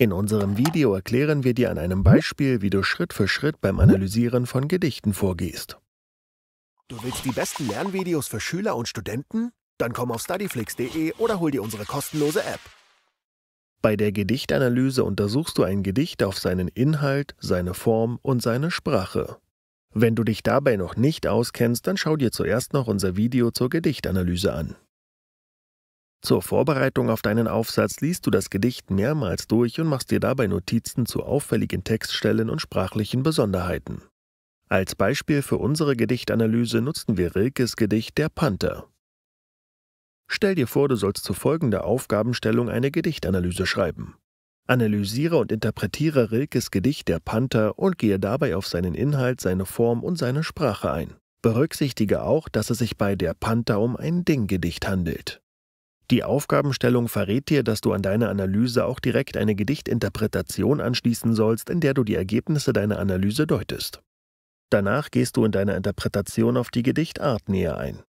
In unserem Video erklären wir dir an einem Beispiel, wie du Schritt für Schritt beim Analysieren von Gedichten vorgehst. Du willst die besten Lernvideos für Schüler und Studenten? Dann komm auf studyflix.de oder hol dir unsere kostenlose App. Bei der Gedichtanalyse untersuchst du ein Gedicht auf seinen Inhalt, seine Form und seine Sprache. Wenn du dich dabei noch nicht auskennst, dann schau dir zuerst noch unser Video zur Gedichtanalyse an. Zur Vorbereitung auf deinen Aufsatz liest du das Gedicht mehrmals durch und machst dir dabei Notizen zu auffälligen Textstellen und sprachlichen Besonderheiten. Als Beispiel für unsere Gedichtanalyse nutzen wir Rilkes Gedicht Der Panther. Stell dir vor, du sollst zu folgender Aufgabenstellung eine Gedichtanalyse schreiben. Analysiere und interpretiere Rilkes Gedicht Der Panther und gehe dabei auf seinen Inhalt, seine Form und seine Sprache ein. Berücksichtige auch, dass es sich bei Der Panther um ein Dinggedicht handelt. Die Aufgabenstellung verrät dir, dass du an deine Analyse auch direkt eine Gedichtinterpretation anschließen sollst, in der du die Ergebnisse deiner Analyse deutest. Danach gehst du in deiner Interpretation auf die Gedichtart näher ein.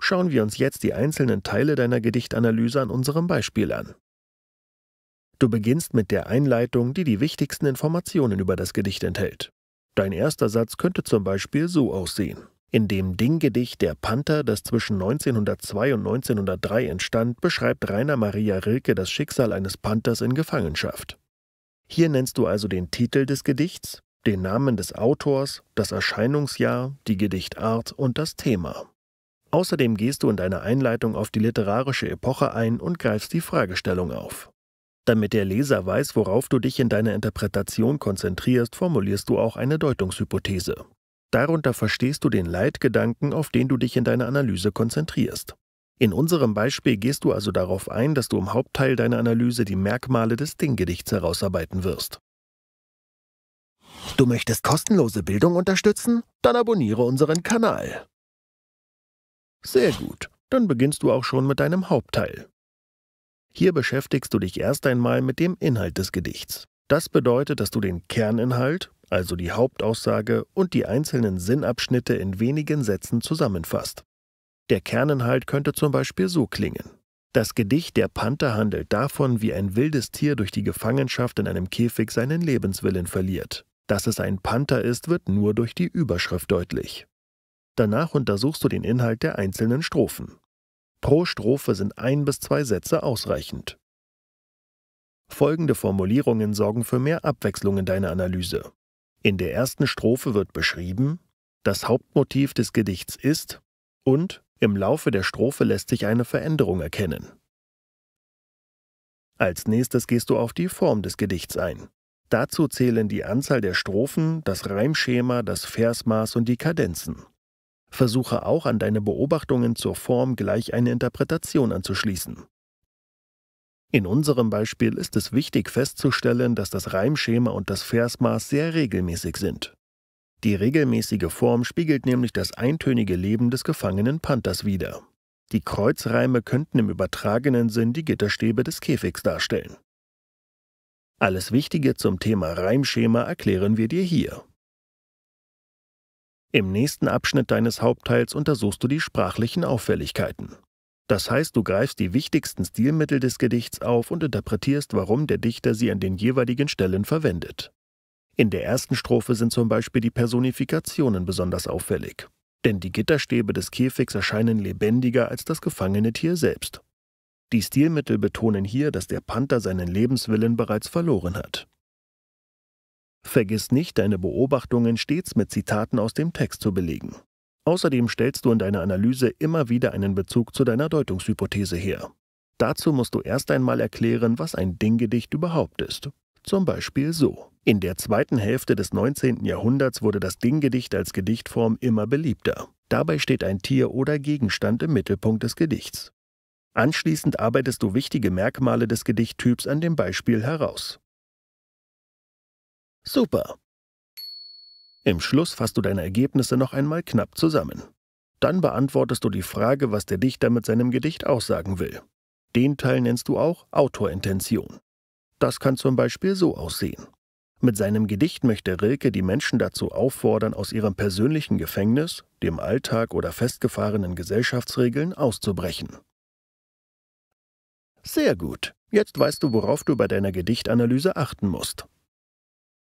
Schauen wir uns jetzt die einzelnen Teile deiner Gedichtanalyse an unserem Beispiel an. Du beginnst mit der Einleitung, die die wichtigsten Informationen über das Gedicht enthält. Dein erster Satz könnte zum Beispiel so aussehen. In dem Dinggedicht Der Panther, das zwischen 1902 und 1903 entstand, beschreibt Rainer Maria Rilke das Schicksal eines Panthers in Gefangenschaft. Hier nennst du also den Titel des Gedichts, den Namen des Autors, das Erscheinungsjahr, die Gedichtart und das Thema. Außerdem gehst du in deiner Einleitung auf die literarische Epoche ein und greifst die Fragestellung auf. Damit der Leser weiß, worauf du dich in deiner Interpretation konzentrierst, formulierst du auch eine Deutungshypothese. Darunter verstehst du den Leitgedanken, auf den du dich in deiner Analyse konzentrierst. In unserem Beispiel gehst du also darauf ein, dass du im Hauptteil deiner Analyse die Merkmale des Dinggedichts herausarbeiten wirst. Du möchtest kostenlose Bildung unterstützen? Dann abonniere unseren Kanal. Sehr gut, dann beginnst du auch schon mit deinem Hauptteil. Hier beschäftigst du dich erst einmal mit dem Inhalt des Gedichts. Das bedeutet, dass du den Kerninhalt, also die Hauptaussage und die einzelnen Sinnabschnitte in wenigen Sätzen zusammenfasst. Der Kerninhalt könnte zum Beispiel so klingen. Das Gedicht Der Panther handelt davon, wie ein wildes Tier durch die Gefangenschaft in einem Käfig seinen Lebenswillen verliert. Dass es ein Panther ist, wird nur durch die Überschrift deutlich. Danach untersuchst du den Inhalt der einzelnen Strophen. Pro Strophe sind ein bis zwei Sätze ausreichend. Folgende Formulierungen sorgen für mehr Abwechslung in deiner Analyse. In der ersten Strophe wird beschrieben, das Hauptmotiv des Gedichts ist und im Laufe der Strophe lässt sich eine Veränderung erkennen. Als nächstes gehst du auf die Form des Gedichts ein. Dazu zählen die Anzahl der Strophen, das Reimschema, das Versmaß und die Kadenzen. Versuche auch an deine Beobachtungen zur Form gleich eine Interpretation anzuschließen. In unserem Beispiel ist es wichtig festzustellen, dass das Reimschema und das Versmaß sehr regelmäßig sind. Die regelmäßige Form spiegelt nämlich das eintönige Leben des gefangenen Panthers wider. Die Kreuzreime könnten im übertragenen Sinn die Gitterstäbe des Käfigs darstellen. Alles Wichtige zum Thema Reimschema erklären wir dir hier. Im nächsten Abschnitt deines Hauptteils untersuchst du die sprachlichen Auffälligkeiten. Das heißt, du greifst die wichtigsten Stilmittel des Gedichts auf und interpretierst, warum der Dichter sie an den jeweiligen Stellen verwendet. In der ersten Strophe sind zum Beispiel die Personifikationen besonders auffällig, denn die Gitterstäbe des Käfigs erscheinen lebendiger als das gefangene Tier selbst. Die Stilmittel betonen hier, dass der Panther seinen Lebenswillen bereits verloren hat. Vergiss nicht, deine Beobachtungen stets mit Zitaten aus dem Text zu belegen. Außerdem stellst du in deiner Analyse immer wieder einen Bezug zu deiner Deutungshypothese her. Dazu musst du erst einmal erklären, was ein Dinggedicht überhaupt ist. Zum Beispiel so. In der zweiten Hälfte des 19. Jahrhunderts wurde das Dinggedicht als Gedichtform immer beliebter. Dabei steht ein Tier oder Gegenstand im Mittelpunkt des Gedichts. Anschließend arbeitest du wichtige Merkmale des Gedichttyps an dem Beispiel heraus. Super! Im Schluss fasst du deine Ergebnisse noch einmal knapp zusammen. Dann beantwortest du die Frage, was der Dichter mit seinem Gedicht aussagen will. Den Teil nennst du auch Autorintention. Das kann zum Beispiel so aussehen. Mit seinem Gedicht möchte Rilke die Menschen dazu auffordern, aus ihrem persönlichen Gefängnis, dem Alltag oder festgefahrenen Gesellschaftsregeln auszubrechen. Sehr gut. Jetzt weißt du, worauf du bei deiner Gedichtanalyse achten musst.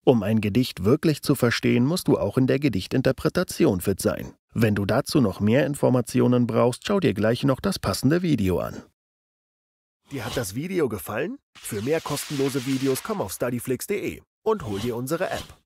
Um ein Gedicht wirklich zu verstehen, musst du auch in der Gedichtinterpretation fit sein. Wenn du dazu noch mehr Informationen brauchst, schau dir gleich noch das passende Video an. Dir hat das Video gefallen? Für mehr kostenlose Videos komm auf studyflix.de und hol dir unsere App.